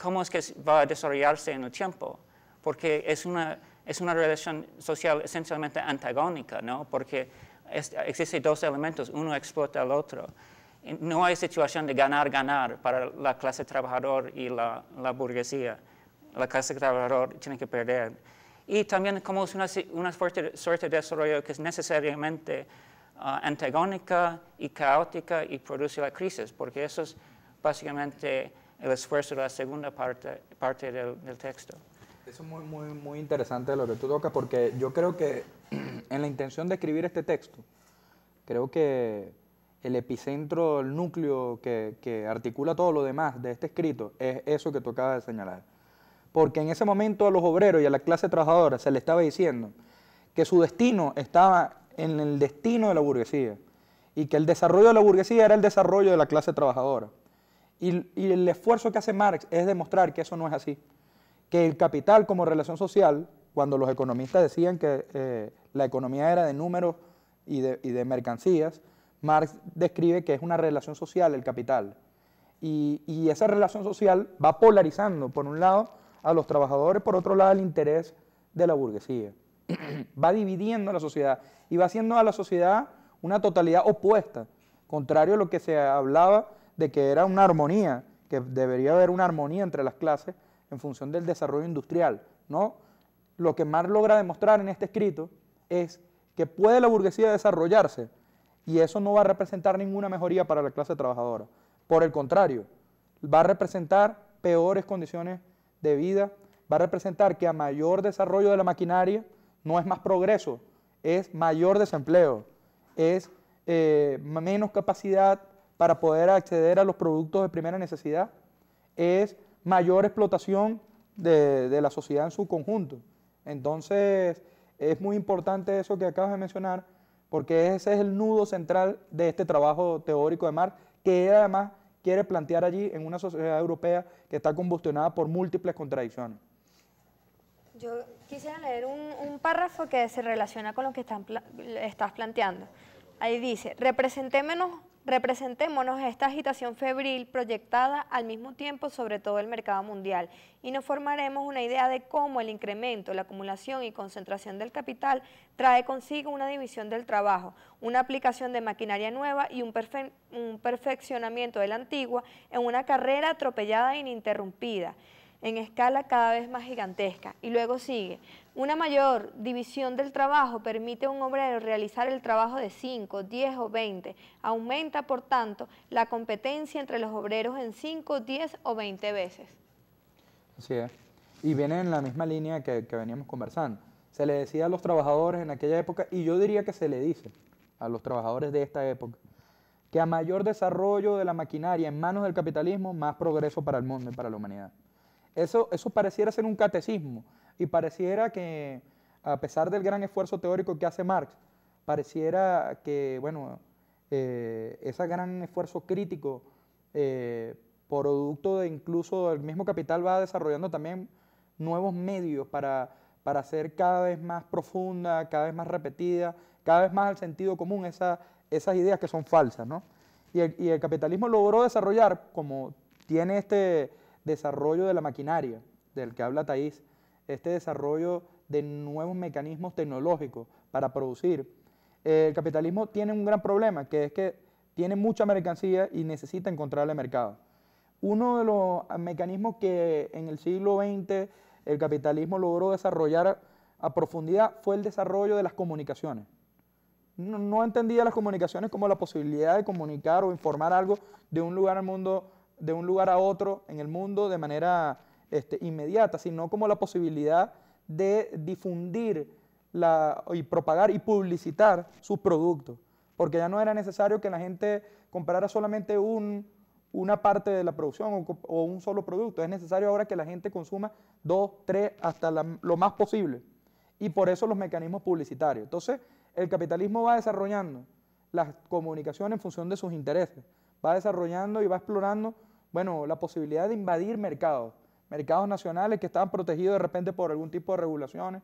cómo es que va a desarrollarse en el tiempo, porque es una, es una relación social esencialmente antagónica, ¿no? porque existen dos elementos, uno explota al otro. No hay situación de ganar-ganar para la clase trabajadora y la, la burguesía. La clase trabajadora tiene que perder y también como es una, una fuerte, suerte de desarrollo que es necesariamente ah, antagónica y caótica y produce la crisis, porque eso es básicamente el esfuerzo de la segunda parte, parte del, del texto. Eso es muy, muy, muy interesante lo que tú tocas, porque yo creo que [clears throat] en la intención de escribir este texto, creo que el epicentro, el núcleo que, que, articula todo lo demás de este escrito es eso que tú acabas de señalar porque en ese momento a los obreros y a la clase trabajadora se le estaba diciendo que su destino estaba en el destino de la burguesía y que el desarrollo de la burguesía era el desarrollo de la clase trabajadora. Y, el esfuerzo que hace Marx es demostrar que eso no es así, que el capital como relación social, cuando los economistas decían que eh, la economía era de números y de, mercancías, Marx describe que es una relación social el capital. Y, y esa relación social va polarizando, por un lado, a los trabajadores, por otro lado el interés de la burguesía. [clears throat] va dividiendo a la sociedad y va haciendo a la sociedad una totalidad opuesta, contrario a lo que se hablaba de que era una armonía, que debería haber una armonía entre las clases en función del desarrollo industrial. ¿no? Lo que Marx logra demostrar en este escrito es que puede la burguesía desarrollarse y eso no va a representar ninguna mejoría para la clase trabajadora. Por el contrario, va a representar peores condiciones de vida va a representar que a mayor desarrollo de la maquinaria no es más progreso, es mayor desempleo, es eh, menos capacidad para poder acceder a los productos de primera necesidad, es mayor explotación de, la sociedad en su conjunto. Entonces, es muy importante eso que acabas de mencionar, porque ese es el nudo central de este trabajo teórico de Marx, que además quiere plantear allí en una sociedad europea que está combustionada por múltiples contradicciones. Yo quisiera leer un, párrafo que se relaciona con lo que están, estás planteando. Ahí dice, representémonos Representémonos esta agitación febril proyectada al mismo tiempo sobre todo el mercado mundial y nos formaremos una idea de cómo el incremento, la acumulación y concentración del capital trae consigo una división del trabajo, una aplicación de maquinaria nueva y un, perfeccionamiento de la antigua en una carrera atropellada e ininterrumpida en escala cada vez más gigantesca. Y luego sigue, una mayor división del trabajo permite a un obrero realizar el trabajo de 5, 10 o 20. Aumenta, por tanto, la competencia entre los obreros en 5, 10 o 20 veces. Así es. Y viene en la misma línea que, que veníamos conversando. Se le decía a los trabajadores en aquella época, y yo diría que se le dice a los trabajadores de esta época, que a mayor desarrollo de la maquinaria en manos del capitalismo, más progreso para el mundo y para la humanidad. Eso, pareciera ser un catecismo y pareciera que, a pesar del gran esfuerzo teórico que hace Marx, pareciera que, bueno, eh, ese gran esfuerzo crítico, eh, producto de incluso el mismo capital va desarrollando también nuevos medios para, para cada vez más profunda, cada vez más repetida, cada vez más al sentido común esa, esas ideas que son falsas, ¿no? y el capitalismo logró desarrollar, como tiene este, desarrollo de la maquinaria, del que habla Thaís, este desarrollo de nuevos mecanismos tecnológicos para producir. Eh, el capitalismo tiene un gran problema, que es que tiene mucha mercancía y necesita encontrarle mercado. Uno de los mecanismos que en el siglo XX el capitalismo logró desarrollar a profundidad fue el desarrollo de las comunicaciones. No, entendía las comunicaciones como la posibilidad de comunicar o informar algo de un lugar al mundo de un lugar a otro en el mundo de manera este, inmediata, sino como la posibilidad de difundir la, y propagar y publicitar sus productos. Porque ya no era necesario que la gente comprara solamente un, una parte de la producción o, un solo producto. Es necesario ahora que la gente consuma dos, tres, hasta lo más posible. Y por eso los mecanismos publicitarios. Entonces, el capitalismo va desarrollando la comunicación en función de sus intereses. Va desarrollando y va explorando bueno, la posibilidad de invadir mercados, mercados nacionales que estaban protegidos de repente por algún tipo de regulaciones.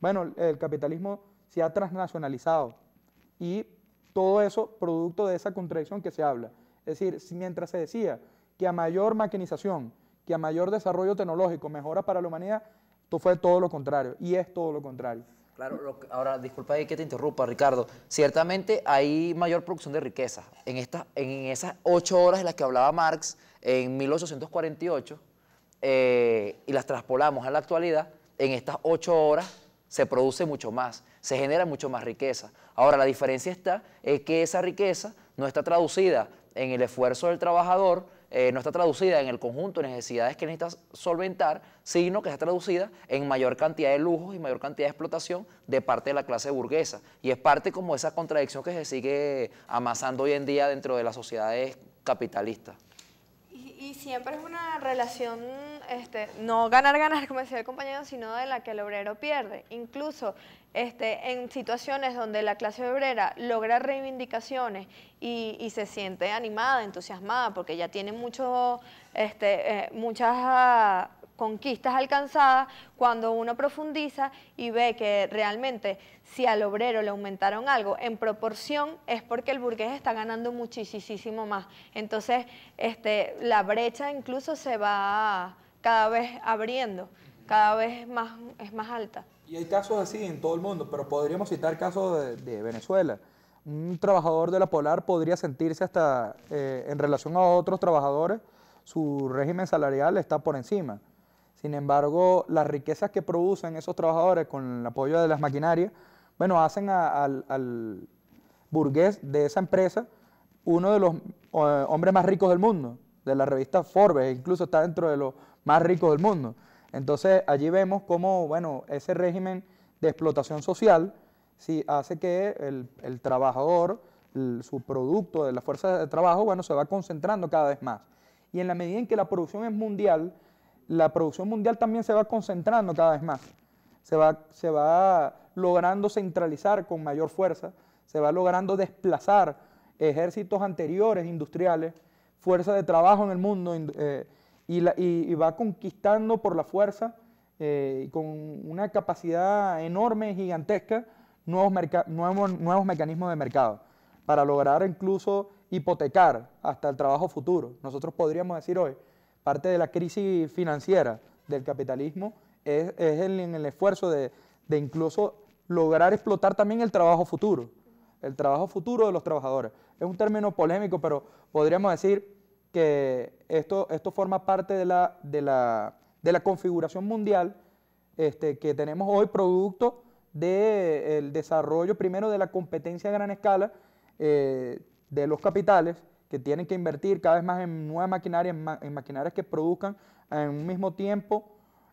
Bueno, el capitalismo se ha transnacionalizado y todo eso producto de esa contradicción que se habla. Es decir, mientras se decía que a mayor maquinización, que a mayor desarrollo tecnológico, mejora para la humanidad, esto fue todo lo contrario y es todo lo contrario. Claro, ahora disculpa que te interrumpa, Ricardo. Ciertamente hay mayor producción de riqueza. En, en esas ocho horas en las que hablaba Marx, en 1848 eh, y las traspolamos a la actualidad, en estas ocho horas se produce mucho más, se genera mucho más riqueza. Ahora, la diferencia está en que esa riqueza no está traducida en el esfuerzo del trabajador, eh, no está traducida en el conjunto de necesidades que necesita solventar, sino que está traducida en mayor cantidad de lujos y mayor cantidad de explotación de parte de la clase burguesa. Y es parte como esa contradicción que se sigue amasando hoy en día dentro de las sociedades capitalistas y siempre es una relación, este, no ganar, ganar, como decía el compañero, sino de la que el obrero pierde. Incluso este, en situaciones donde la clase obrera logra reivindicaciones y, se siente animada, entusiasmada, porque ya tiene mucho, este, eh, muchas conquistas alcanzadas, cuando uno profundiza y ve que realmente si al obrero le aumentaron algo en proporción es porque el burgués está ganando muchísimo más. Entonces, este, la brecha incluso se va cada vez abriendo, cada vez más, es más alta. Y hay casos así en todo el mundo, pero podríamos citar casos de, Venezuela. Un trabajador de la Polar podría sentirse hasta eh, en relación a otros trabajadores, su régimen salarial está por encima. Sin embargo, las riquezas que producen esos trabajadores con el apoyo de las maquinarias, bueno, hacen al burgués de esa empresa uno de los eh, hombres más ricos del mundo, de la revista Forbes, e incluso está dentro de los más ricos del mundo. Entonces allí vemos cómo, bueno, ese régimen de explotación social sí, hace que el, trabajador, su producto de la fuerza de trabajo, bueno, se va concentrando cada vez más. Y en la medida en que la producción es mundial, la producción mundial también se va concentrando cada vez más, se va, se va logrando centralizar con mayor fuerza, se va logrando desplazar ejércitos anteriores industriales, fuerza de trabajo en el mundo eh, y, va conquistando por la fuerza eh, con una capacidad enorme, gigantesca, nuevos mecanismos de mercado para lograr incluso hipotecar hasta el trabajo futuro. Nosotros podríamos decir hoy, parte de la crisis financiera del capitalismo es, en, el esfuerzo de, incluso lograr explotar también el trabajo futuro, el trabajo futuro de los trabajadores. Es un término polémico, pero podríamos decir que esto, esto forma parte de la, de la, configuración mundial este, que tenemos hoy producto del desarrollo primero de la competencia a gran escala eh, de los capitales que tienen que invertir cada vez más en nuevas maquinarias, en, maquinarias que produzcan en un mismo tiempo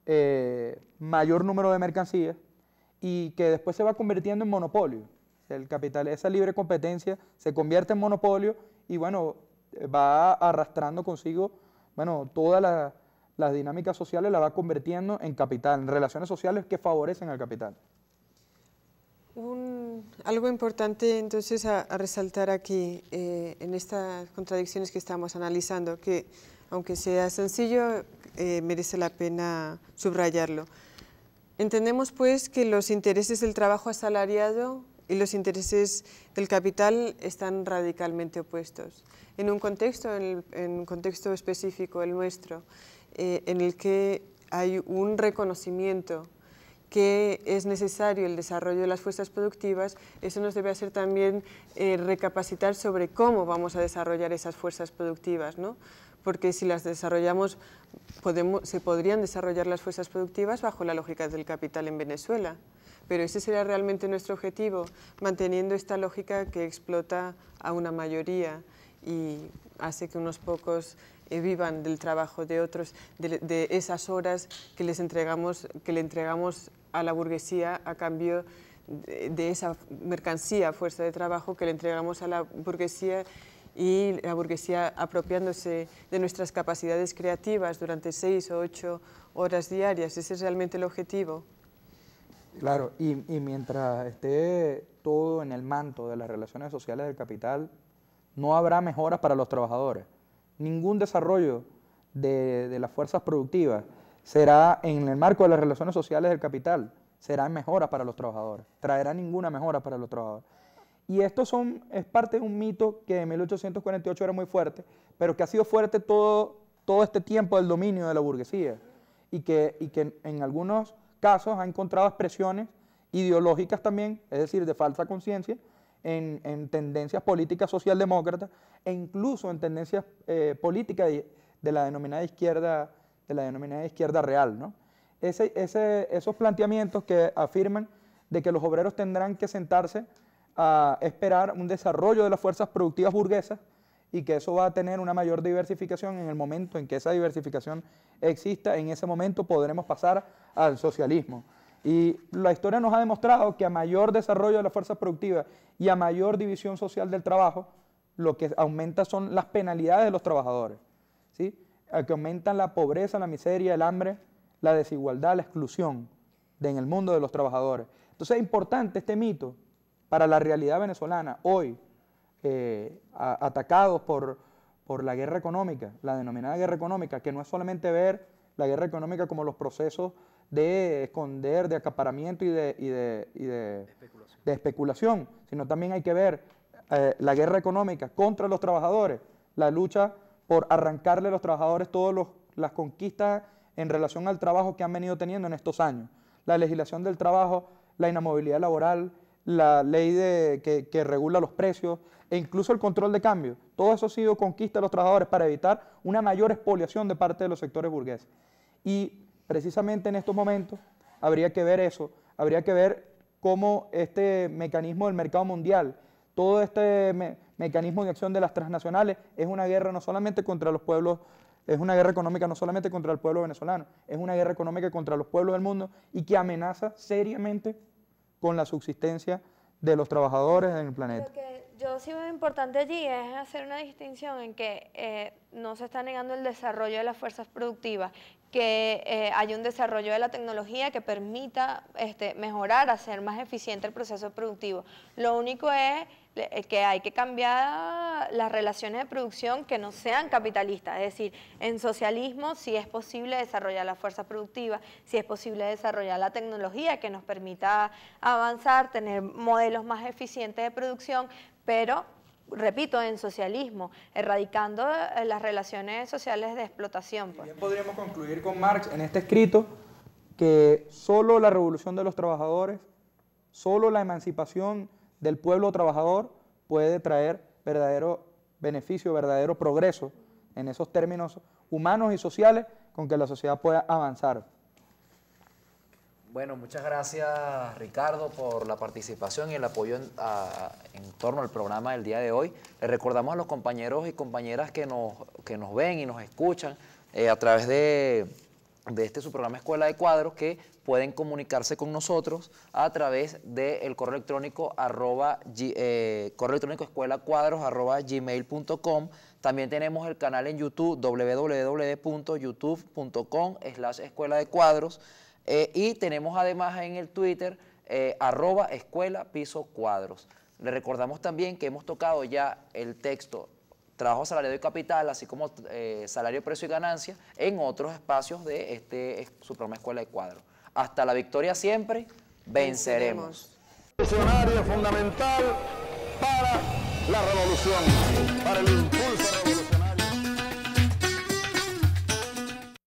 eh, mayor número de mercancías y que después se va convirtiendo en monopolio. El capital, esa libre competencia se convierte en monopolio y bueno, va arrastrando consigo, bueno, todas las dinámicas sociales la va convirtiendo en capital, en relaciones sociales que favorecen al capital algo importante entonces a, resaltar aquí eh, en estas contradicciones que estamos analizando, que aunque sea sencillo, eh, merece la pena subrayarlo. Entendemos pues que los intereses del trabajo asalariado y los intereses del capital están radicalmente opuestos. En un contexto, en, un contexto específico, el nuestro, eh, en el que hay un reconocimiento que es necesario el desarrollo de las fuerzas productivas, eso nos debe hacer también eh, recapacitar sobre cómo vamos a desarrollar esas fuerzas productivas, ¿no? porque si las desarrollamos, se podrían desarrollar las fuerzas productivas bajo la lógica del capital en Venezuela, pero ese sería realmente nuestro objetivo, manteniendo esta lógica que explota a una mayoría y hace que unos pocos eh, vivan del trabajo de otros, de, esas horas que les entregamos, que le entregamos a la burguesía a cambio de, esa mercancía, fuerza de trabajo que le entregamos a la burguesía y la burguesía apropiándose de nuestras capacidades creativas durante seis o ocho horas diarias. Ese es realmente el objetivo. Claro, y, mientras esté todo en el manto de las relaciones sociales del capital, no habrá mejoras para los trabajadores ningún desarrollo de, las fuerzas productivas será en el marco de las relaciones sociales del capital, será mejora para los trabajadores, traerá ninguna mejora para los trabajadores. Y esto son, es parte de un mito que en 1848 era muy fuerte, pero que ha sido fuerte todo, este tiempo del dominio de la burguesía y que, y que en algunos casos ha encontrado expresiones ideológicas también, es decir, de falsa conciencia, en, tendencias políticas socialdemócratas e incluso en tendencias eh, políticas de, la denominada izquierda, de la denominada izquierda real. ¿no? esos planteamientos que afirman de que los obreros tendrán que sentarse a esperar un desarrollo de las fuerzas productivas burguesas y que eso va a tener una mayor diversificación en el momento en que esa diversificación exista, en ese momento podremos pasar al socialismo. Y la historia nos ha demostrado que a mayor desarrollo de la fuerza productiva y a mayor división social del trabajo, lo que aumenta son las penalidades de los trabajadores, ¿sí? A que aumentan la pobreza, la miseria, el hambre, la desigualdad, la exclusión en el mundo de los trabajadores. Entonces es importante este mito para la realidad venezolana hoy, eh, atacados por, por la guerra económica, la denominada guerra económica, que no es solamente ver la guerra económica como los procesos de esconder, de acaparamiento y de, especulación. sino también hay que ver eh, la guerra económica contra los trabajadores, la lucha por arrancarle a los trabajadores todas las conquistas en relación al trabajo que han venido teniendo en estos años, la legislación del trabajo, la inamovilidad laboral, la ley de, que, regula los precios e incluso el control de cambio. Todo eso ha sido conquista de los trabajadores para evitar una mayor expoliación de parte de los sectores burgueses. Y precisamente en estos momentos, habría que ver eso, habría que ver cómo este mecanismo del mercado mundial, todo este mecanismo de acción de las transnacionales es una guerra no solamente contra los pueblos, es una guerra económica no solamente contra el pueblo venezolano, es una guerra económica contra los pueblos del mundo y que amenaza seriamente con la subsistencia de los trabajadores en el planeta. Lo que yo sí veo importante allí es hacer una distinción en que eh, no se está negando el desarrollo de las fuerzas productivas que eh, hay un desarrollo de la tecnología que permita este, mejorar, hacer más eficiente el proceso productivo. Lo único es eh, que hay que cambiar las relaciones de producción que no sean capitalistas, es decir, en socialismo sí es posible desarrollar la fuerza productiva, sí es posible desarrollar la tecnología que nos permita avanzar, tener modelos más eficientes de producción, pero repito, en socialismo, erradicando eh, las relaciones sociales de explotación. También pues. podríamos concluir con Marx en este escrito que solo la revolución de los trabajadores, solo la emancipación del pueblo trabajador puede traer verdadero beneficio, verdadero progreso en esos términos humanos y sociales con que la sociedad pueda avanzar. Bueno, muchas gracias Ricardo por la participación y el apoyo en, torno al programa del día de hoy. Le recordamos a los compañeros y compañeras que nos, que nos ven y nos escuchan eh, a través de, este su programa Escuela de Cuadros que pueden comunicarse con nosotros a través del correo electrónico arroba, eh, correo electrónico arroba gmail.com. También tenemos el canal en YouTube www.youtube.com slash escuela de cuadros. Eh, y tenemos además en el Twitter eh, arroba escuela piso cuadros. Le recordamos también que hemos tocado ya el texto trabajo salario y capital, así como eh, salario, precio y ganancia, en otros espacios de este suprema Escuela de Cuadros. Hasta la victoria siempre, venceremos. fundamental la revolución, para el